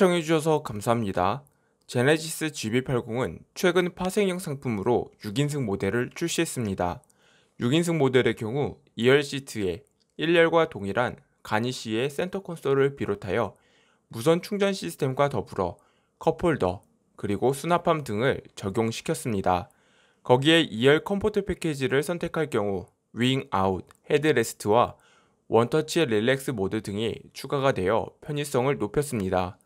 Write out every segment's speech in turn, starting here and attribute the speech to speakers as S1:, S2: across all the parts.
S1: 시청해주셔서 감사합니다. 제네시스 GB80은 최근 파생형 상품으로 6인승 모델을 출시했습니다. 6인승 모델의 경우 2열 e 시트에 1열과 동일한 가니쉬의 센터 콘솔을 비롯하여 무선 충전 시스템과 더불어 컵홀더 그리고 수납함 등을 적용시켰습니다. 거기에 2열 e 컴포트 패키지를 선택할 경우 윙 아웃, 헤드레스트와 원터치 릴렉스 모드 등이 추가가 되어 편의성을 높였습니다.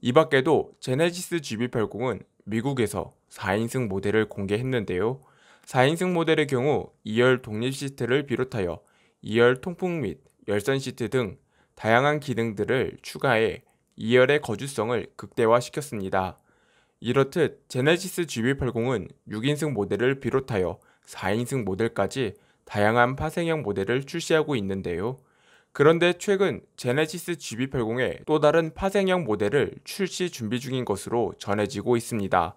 S1: 이 밖에도 제네시스 GB80은 미국에서 4인승 모델을 공개했는데요. 4인승 모델의 경우 2열 독립 시트를 비롯하여 2열 통풍 및 열선 시트 등 다양한 기능들을 추가해 2열의 거주성을 극대화시켰습니다. 이렇듯 제네시스 GB80은 6인승 모델을 비롯하여 4인승 모델까지 다양한 파생형 모델을 출시하고 있는데요. 그런데 최근 제네시스 GB80의 또 다른 파생형 모델을 출시 준비 중인 것으로 전해지고 있습니다.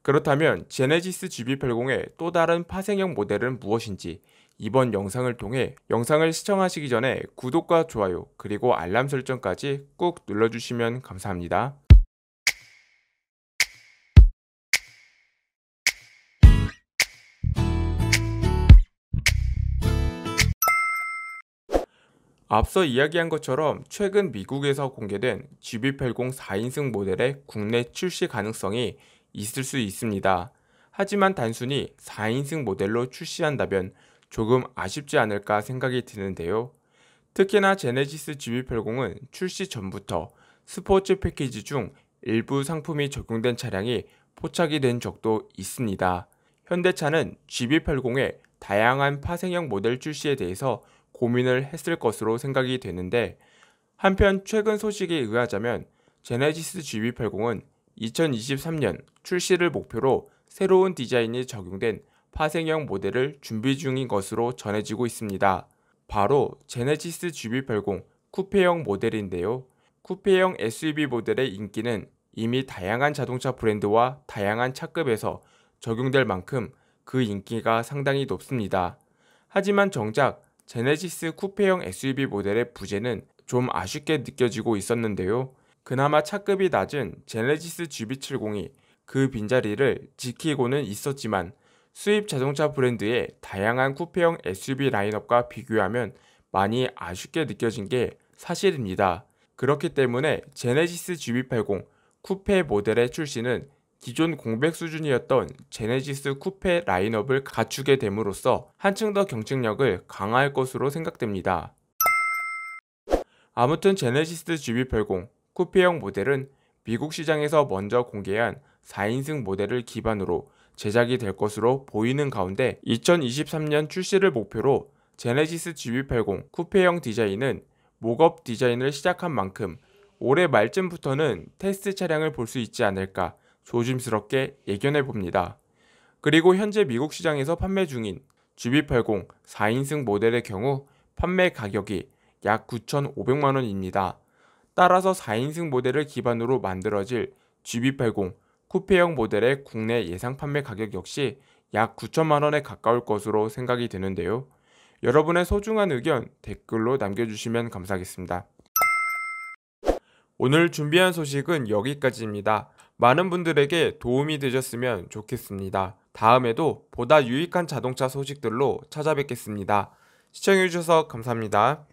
S1: 그렇다면 제네시스 GB80의 또 다른 파생형 모델은 무엇인지 이번 영상을 통해 영상을 시청하시기 전에 구독과 좋아요 그리고 알람 설정까지 꾹 눌러주시면 감사합니다. 앞서 이야기한 것처럼 최근 미국에서 공개된 GB80 4인승 모델의 국내 출시 가능성이 있을 수 있습니다. 하지만 단순히 4인승 모델로 출시한다면 조금 아쉽지 않을까 생각이 드는데요. 특히나 제네시스 GB80은 출시 전부터 스포츠 패키지 중 일부 상품이 적용된 차량이 포착이 된 적도 있습니다. 현대차는 GB80의 다양한 파생형 모델 출시에 대해서 고민을 했을 것으로 생각이 되는데 한편 최근 소식에 의하자면 제네시스 g v 8 0은 2023년 출시를 목표로 새로운 디자인이 적용된 파생형 모델을 준비 중인 것으로 전해지고 있습니다. 바로 제네시스 g v 8 0 쿠페형 모델인데요. 쿠페형 SUV 모델의 인기는 이미 다양한 자동차 브랜드와 다양한 차급에서 적용될 만큼 그 인기가 상당히 높습니다. 하지만 정작 제네시스 쿠페형 SUV 모델의 부재는 좀 아쉽게 느껴지고 있었는데요. 그나마 차급이 낮은 제네시스 GB70이 그 빈자리를 지키고는 있었지만 수입 자동차 브랜드의 다양한 쿠페형 SUV 라인업과 비교하면 많이 아쉽게 느껴진 게 사실입니다. 그렇기 때문에 제네시스 GB80 쿠페 모델의 출시는 기존 공백 수준이었던 제네시스 쿠페 라인업을 갖추게 됨으로써 한층 더 경쟁력을 강화할 것으로 생각됩니다. 아무튼 제네시스 g v 8 0 쿠페형 모델은 미국 시장에서 먼저 공개한 4인승 모델을 기반으로 제작이 될 것으로 보이는 가운데 2023년 출시를 목표로 제네시스 g v 8 0 쿠페형 디자인은 목업 디자인을 시작한 만큼 올해 말쯤부터는 테스트 차량을 볼 수 있지 않을까 조심스럽게 예견해 봅니다. 그리고 현재 미국 시장에서 판매 중인 GB80 4인승 모델의 경우 판매 가격이 약 9,500만원입니다. 따라서 4인승 모델을 기반으로 만들어질 GB80 쿠페형 모델의 국내 예상 판매 가격 역시 약 9천만원에 가까울 것으로 생각이 되는데요. 여러분의 소중한 의견 댓글로 남겨주시면 감사하겠습니다. 오늘 준비한 소식은 여기까지입니다. 많은 분들에게 도움이 되셨으면 좋겠습니다. 다음에도 보다 유익한 자동차 소식들로 찾아뵙겠습니다. 시청해주셔서 감사합니다.